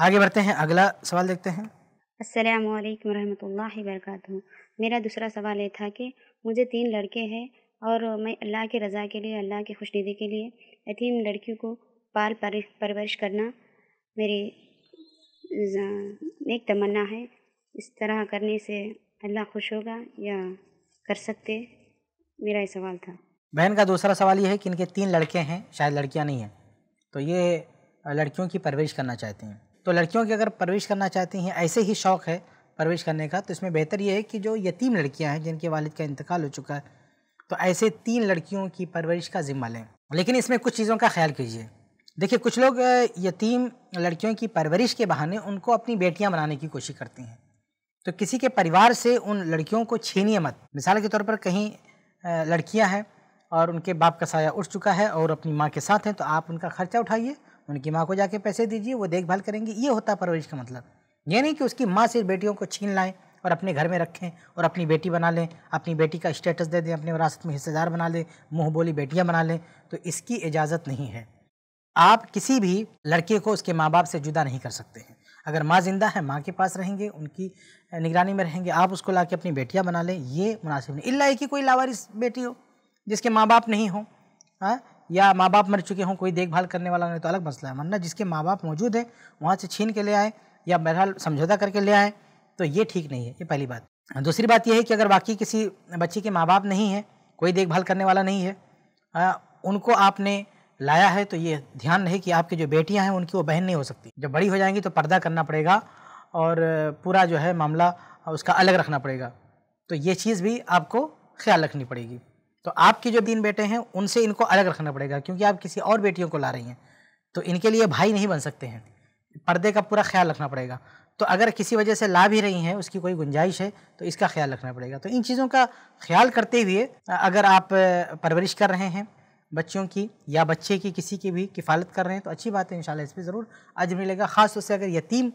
आगे बढ़ते हैं अगला सवाल देखते हैं अस्सलाम वालेकुम रहमतुल्लाहि वरकatuh मेरा दूसरा सवाल ये था कि मुझे तीन लड़के हैं और मैं अल्लाह की रज़ा के लिए अल्लाह की खुशनिदी के लिए यतीम लड़कियों को पाल परवरिश करना मेरी एक तमन्ना है इस तरह करने से अल्लाह खुश होगा या कर सकते मेरा ये सवाल था बहन का दूसरा सवाल ये है कि इनके तीन लड़के हैं शायद लड़कियां नहीं हैं तो ये लड़कियों की परवरिश करना चाहती हैं तो लड़कियों की अगर परवरिश करना चाहती हैं ऐसे ही शौक़ है परवरिश करने का तो इसमें बेहतर ये है कि जो यतीम लड़कियाँ हैं जिनके वालिद का इंतकाल हो चुका है तो ऐसे तीन लड़कियों की परवरिश का ज़िम्मा लें लेकिन इसमें कुछ चीज़ों का ख्याल कीजिए देखिए कुछ लोग यतीम लड़कियों की परवरिश के बहाने उनको अपनी बेटियाँ बनाने की कोशिश करती हैं तो किसी के परिवार से उन लड़कियों को छीनिए मत मिसाल के तौर पर कहीं लड़कियां हैं और उनके बाप का साया उठ चुका है और अपनी माँ के साथ हैं तो आप उनका खर्चा उठाइए उनकी माँ को जाके पैसे दीजिए वो देखभाल करेंगी ये होता परवरिश का मतलब ये नहीं कि उसकी माँ सिर्फ बेटियों को छीन लाएँ और अपने घर में रखें और अपनी बेटी बना लें अपनी बेटी का स्टेटस दे दें अपने विरासत में हिस्सेदार बना लें मुँह बोली बेटियाँ बना लें तो इसकी इजाज़त नहीं है आप किसी भी लड़के को उसके माँ बाप से जुदा नहीं कर सकते हैं अगर माँ ज़िंदा है माँ के पास रहेंगे उनकी निगरानी में रहेंगे आप उसको ला के अपनी बेटियाँ बना लें ये मुनासिब नहीं इल्ला की कोई लावारिस बेटी हो जिसके माँ बाप नहीं हों हाँ या माँ बाप मर चुके हों कोई देखभाल करने वाला नहीं तो अलग मसला है वरना जिसके माँ बाप मौजूद है वहाँ से छीन के ले आए या बहरहाल समझौता करके ले आए तो ये ठीक नहीं है ये पहली बात दूसरी बात यह है कि अगर बाकी किसी बच्चे के माँ बाप नहीं है कोई देखभाल करने वाला नहीं है आ, उनको आपने लाया है तो ये ध्यान रहे कि आपकी जो बेटियाँ हैं उनकी वो बहन नहीं हो सकती जब बड़ी हो जाएंगी तो पर्दा करना पड़ेगा और पूरा जो है मामला उसका अलग रखना पड़ेगा तो ये चीज़ भी आपको ख्याल रखनी पड़ेगी तो आपके जो तीन बेटे हैं उनसे इनको अलग रखना पड़ेगा क्योंकि आप किसी और बेटियों को ला रही हैं तो इनके लिए भाई नहीं बन सकते हैं पर्दे का पूरा ख्याल रखना पड़ेगा तो अगर किसी वजह से ला भी रही हैं उसकी कोई गुंजाइश है तो इसका ख्याल रखना पड़ेगा तो इन चीज़ों का ख्याल करते हुए अगर आप परवरिश कर रहे हैं बच्चों की या बच्चे की किसी की भी किफ़ालत कर रहे हैं तो अच्छी बात है इन इस पर ज़रूर आज मिलेगा ख़ास तौर से अगर यतीम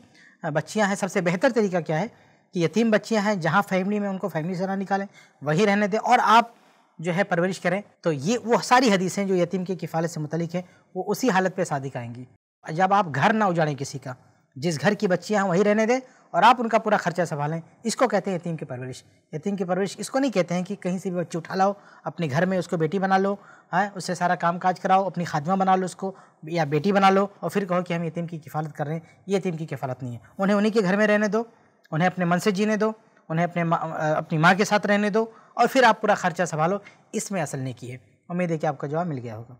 बच्चियाँ हैं सबसे बेहतर तरीका क्या है कि यतीम बच्चियाँ हैं जहाँ फैमिली में उनको फैमिली से ना निकालें वहीं रहने दें और आप जो है परवरिश करें तो ये वो सारी हदीसें जो यतीम की किफ़ालत से मुतलिक हैं वो उसी हालत पे शादी आएंगी जब आप घर ना उजाड़ें किसी का जिस घर की बच्चियाँ हैं वहीं रहने दें और आप उनका पूरा खर्चा संभालें इसको कहते हैं यतीम की परवरिश यतीम की परवरिश इसको नहीं कहते हैं कि कहीं से भी बच्चे उठा लाओ अपने घर में उसको बेटी बना लो है हाँ, उससे सारा काम काज कराओ अपनी खादमा बना लो उसको या बेटी बना लो और फिर कहो कि हम यतीम की किफ़ालत कर रहे हैं ये यतीम की किफ़ालत नहीं है उन्हें उन्हीं के घर में रहने दो उन्हें अपने मन से जीने दो उन्हें अपने मा, अपनी माँ के साथ रहने दो और फिर आप पूरा खर्चा संभालो इसमें असल नेकी है उम्मीद है कि आपका जवाब मिल गया होगा